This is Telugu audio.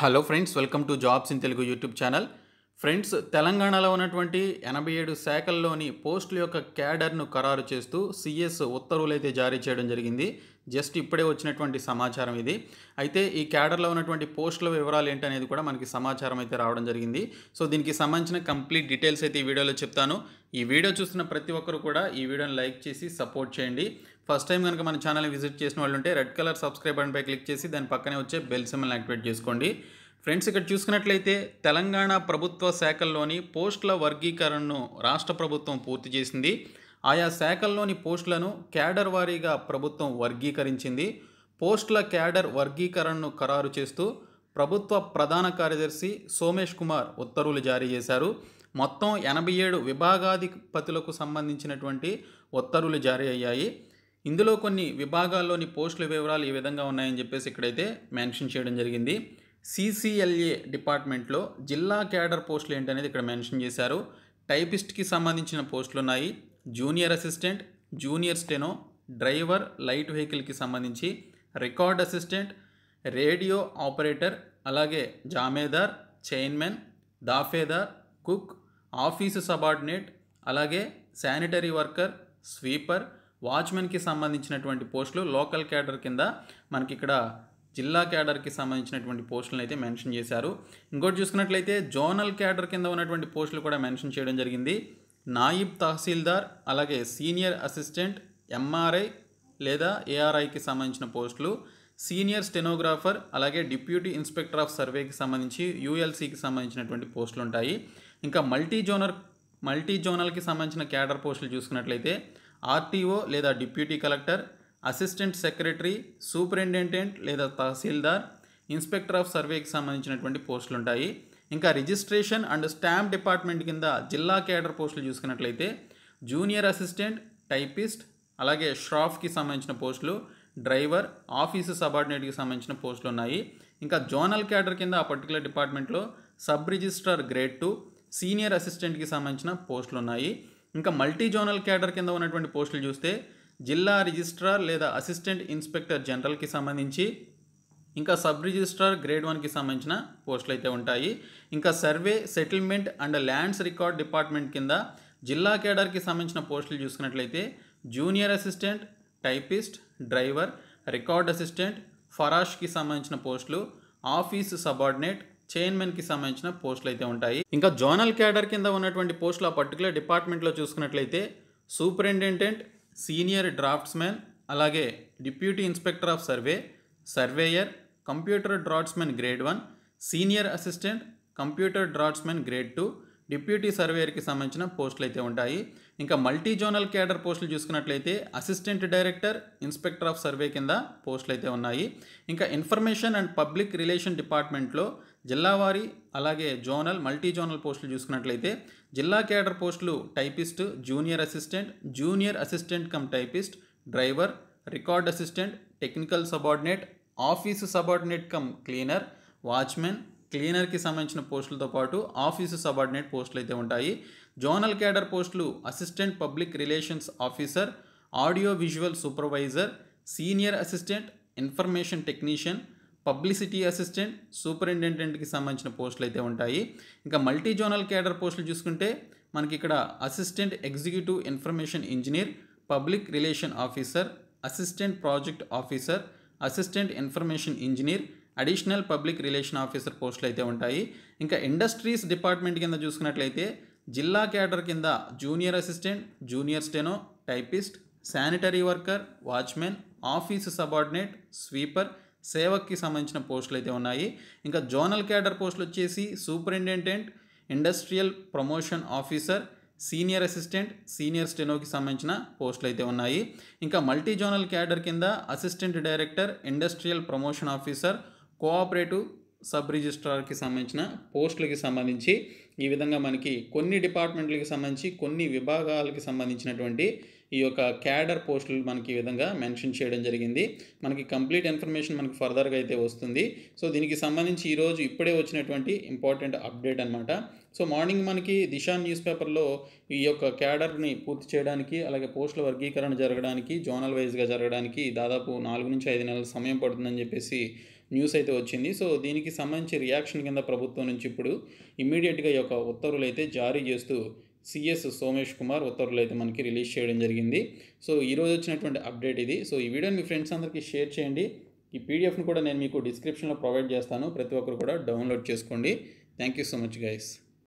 hello friends welcome to jobs in Telugu YouTube channel friends తెలంగాణలో ఉన్నటువంటి ఎనభై ఏడు శాఖల్లోని పోస్టుల యొక్క క్యాడర్ను ఖరారు చేస్తూ సిఎస్ ఉత్తర్వులు అయితే జారీ చేయడం జరిగింది జస్ట్ ఇప్పుడే వచ్చినటువంటి సమాచారం ఇది అయితే ఈ క్యాడర్లో ఉన్నటువంటి పోస్టుల వివరాలు ఏంటనేది కూడా మనకి సమాచారం అయితే రావడం జరిగింది సో దీనికి సంబంధించిన కంప్లీట్ డీటెయిల్స్ అయితే ఈ వీడియోలో చెప్తాను ఈ వీడియో చూస్తున్న ప్రతి ఒక్కరు కూడా ఈ వీడియోని లైక్ చేసి సపోర్ట్ చేయండి ఫస్ట్ టైం కనుక మన ఛానల్ విజిట్ చేసిన వాళ్ళు ఉంటే రెడ్ కలర్ సబ్స్క్రైబ్ పై క్లిక్ చేసి దాని పక్కనే వచ్చే బెల్ సిమ్మల్ని యాక్టివేట్ చేసుకోండి ఫ్రెండ్స్ ఇక్కడ చూసుకున్నట్లయితే తెలంగాణ ప్రభుత్వ శాఖల్లోని పోస్టుల వర్గీకరణను రాష్ట్ర ప్రభుత్వం పూర్తి చేసింది ఆయా శాఖల్లోని పోస్టులను క్యాడర్ వారీగా ప్రభుత్వం వర్గీకరించింది పోస్టుల క్యాడర్ వర్గీకరణను ఖరారు చేస్తూ ప్రభుత్వ ప్రధాన కార్యదర్శి సోమేష్ కుమార్ ఉత్తర్వులు జారీ చేశారు మొత్తం ఎనభై ఏడు విభాగాధిపతులకు సంబంధించినటువంటి ఉత్తర్వులు జారీ అయ్యాయి ఇందులో కొన్ని విభాగాల్లోని పోస్టుల వివరాలు ఈ విధంగా ఉన్నాయని చెప్పేసి ఇక్కడైతే మెన్షన్ చేయడం జరిగింది సిసిఎల్ఏ డిపార్ట్మెంట్లో జిల్లా క్యాడర్ పోస్టులు ఏంటనేది ఇక్కడ మెన్షన్ చేశారు టైపిస్ట్కి సంబంధించిన పోస్టులు ఉన్నాయి junior assistant junior steno driver light వెహికల్కి సంబంధించి రికార్డ్ అసిస్టెంట్ రేడియో ఆపరేటర్ అలాగే జామేదార్ చైన్మెన్ దాఫేదార్ కుక్ ఆఫీసు సబార్డినేట్ అలాగే శానిటరీ వర్కర్ స్వీపర్ వాచ్మెన్కి సంబంధించినటువంటి పోస్టులు లోకల్ క్యాడర్ కింద మనకి ఇక్కడ జిల్లా క్యాడర్కి సంబంధించినటువంటి పోస్టులను అయితే మెన్షన్ చేశారు ఇంకోటి చూసుకున్నట్లయితే జోనల్ క్యాడర్ కింద ఉన్నటువంటి పోస్టులు కూడా మెన్షన్ చేయడం జరిగింది నాయిబ్ తహసీల్దార్ అలాగే సీనియర్ అసిస్టెంట్ ఎంఆర్ఐ లేదా ఏఆర్ఐకి సంబంధించిన పోస్టులు సీనియర్ స్టెనోగ్రాఫర్ అలాగే డిప్యూటీ ఇన్స్పెక్టర్ ఆఫ్ సర్వేకి సంబంధించి యూఎల్సీకి సంబంధించినటువంటి పోస్టులు ఉంటాయి ఇంకా మల్టీ జోనర్ మల్టీ జోనల్కి సంబంధించిన క్యాడర్ పోస్టులు చూసుకున్నట్లయితే ఆర్టీఓ లేదా deputy collector assistant secretary superintendent లేదా తహసీల్దార్ ఇన్స్పెక్టర్ ఆఫ్ సర్వేకి సంబంధించినటువంటి పోస్టులు ఉంటాయి ఇంకా రిజిస్ట్రేషన్ అండ్ స్టాంప్ డిపార్ట్మెంట్ కింద జిల్లా కేడర్ పోస్టులు చూసుకున్నట్లయితే జూనియర్ అసిస్టెంట్ టైపిస్ట్ అలాగే షాఫ్కి సంబంధించిన పోస్టులు డ్రైవర్ ఆఫీసు సబార్డినేట్కి సంబంధించిన పోస్టులు ఉన్నాయి ఇంకా జోనల్ క్యాడర్ కింద ఆ పర్టికులర్ డిపార్ట్మెంట్లో sub registrar grade two senior అసిస్టెంట్కి సంబంధించిన పోస్టులు ఉన్నాయి ఇంకా మల్టీ జోనల్ క్యాడర్ కింద ఉన్నటువంటి పోస్టులు చూస్తే జిల్లా రిజిస్ట్రార్ లేదా అసిస్టెంట్ ఇన్స్పెక్టర్ జనరల్కి సంబంధించి ఇంకా సబ్ రిజిస్ట్రార్ గ్రేడ్ వన్కి సంబంధించిన పోస్టులు అయితే ఉంటాయి ఇంకా survey settlement and lands record department కింద జిల్లా క్యాడర్కి సంబంధించిన పోస్టులు చూసుకున్నట్లయితే junior assistant typist driver record assistant ఫరాష్కి సంబంధించిన పోస్టులు ఆఫీస్ సబార్డినేట్ చైర్మన్కి సంబంధించిన పోస్టులు అయితే ఉంటాయి ఇంకా జోనల్ క్యాడర్ కింద ఉన్నటువంటి పోస్టులు ఆ పర్టికులర్ డిపార్ట్మెంట్లో చూసుకున్నట్లయితే సూపరింటెండెంట్ సీనియర్ డ్రాఫ్ట్స్మెన్ అలాగే deputy inspector of survey surveyor computer draftsmen grade one senior assistant computer draftsmen grade two deputy సర్వేయర్కి సంబంధించిన పోస్టులు అయితే ఉంటాయి ఇంకా మల్టీ జోనల్ క్యాడర్ పోస్టులు చూసుకున్నట్లయితే assistant director inspector of survey కింద పోస్టులు అయితే ఉన్నాయి ఇంకా ఇన్ఫర్మేషన్ అండ్ పబ్లిక్ రిలేషన్ డిపార్ట్మెంట్లో జిల్లావారి అలాగే జోనల్ మల్టీ జోనల్ పోస్టులు చూసుకున్నట్లయితే జిల్లా కేడర్ పోస్టులు typist junior assistant junior assistant cum typist driver record assistant technical subordinate office subordinate cum cleaner watchmen క్లీనర్కి సంబంధించిన పోస్టులతో పాటు ఆఫీసు సబార్డినేట్ పోస్టులు అయితే ఉంటాయి జోనల్ క్యాడర్ పోస్టులు assistant public relations officer audio visual supervisor senior assistant information technician publicity assistant సూపరింటెండెంట్కి సంబంధించిన పోస్టులు అయితే ఉంటాయి ఇంకా మల్టీ జోనల్ క్యాడర్ పోస్టులు చూసుకుంటే మనకి ఇక్కడ assistant executive information engineer public relation officer assistant project officer assistant information engineer additional public relation officer పోస్టులు అయితే ఉంటాయి ఇంకా ఇండస్ట్రీస్ డిపార్ట్మెంట్ కింద చూసుకున్నట్లయితే జిల్లా క్యాడర్ కింద junior assistant junior steno typist sanitary worker watchmen office subordinate sweeper సేవక్కి సంబంధించిన పోస్టులు అయితే ఉన్నాయి ఇంకా జోనల్ క్యాడర్ పోస్టులు వచ్చేసి superintendent industrial promotion officer senior assistant senior స్టెనోకి సంబంధించిన పోస్టులు అయితే ఉన్నాయి ఇంకా మల్టీ జోనల్ క్యాడర్ కింద assistant director industrial promotion officer cooperative sub రిజిస్ట్రార్కి సంబంధించిన పోస్టులకి సంబంధించి ఈ విధంగా మనకి కొన్ని డిపార్ట్మెంట్లకి సంబంధించి కొన్ని విభాగాలకి సంబంధించినటువంటి ఈ యొక్క క్యాడర్ పోస్టులు మనకి ఈ విధంగా మెన్షన్ చేయడం జరిగింది మనకి కంప్లీట్ ఇన్ఫర్మేషన్ మనకి ఫర్దర్గా అయితే వస్తుంది సో దీనికి సంబంధించి ఈరోజు ఇప్పుడే వచ్చినటువంటి ఇంపార్టెంట్ అప్డేట్ అనమాట సో మార్నింగ్ మనకి దిశా న్యూస్ పేపర్లో ఈ యొక్క క్యాడర్ని పూర్తి చేయడానికి అలాగే పోస్టుల వర్గీకరణ జరగడానికి జోనల్ వైజ్గా జరగడానికి దాదాపు నాలుగు నుంచి ఐదు నెలల సమయం పడుతుందని చెప్పేసి న్యూస్ అయితే వచ్చింది సో దీనికి సంబంధించి రియాక్షన్ కింద ప్రభుత్వం నుంచి ఇప్పుడు ఇమ్మీడియట్గా ఈ యొక్క ఉత్తర్వులు అయితే జారీ చేస్తూ సిఎస్ సోమేష్ కుమార్ ఉత్తర్వులు అయితే మనకి రిలీజ్ చేయడం జరిగింది సో ఈరోజు వచ్చినటువంటి అప్డేట్ ఇది సో ఈ వీడియోని మీ ఫ్రెండ్స్ అందరికీ షేర్ చేయండి ఈ పీడిఎఫ్ను కూడా నేను మీకు డిస్క్రిప్షన్లో ప్రొవైడ్ చేస్తాను ప్రతి ఒక్కరు కూడా డౌన్లోడ్ చేసుకోండి thank you so much guys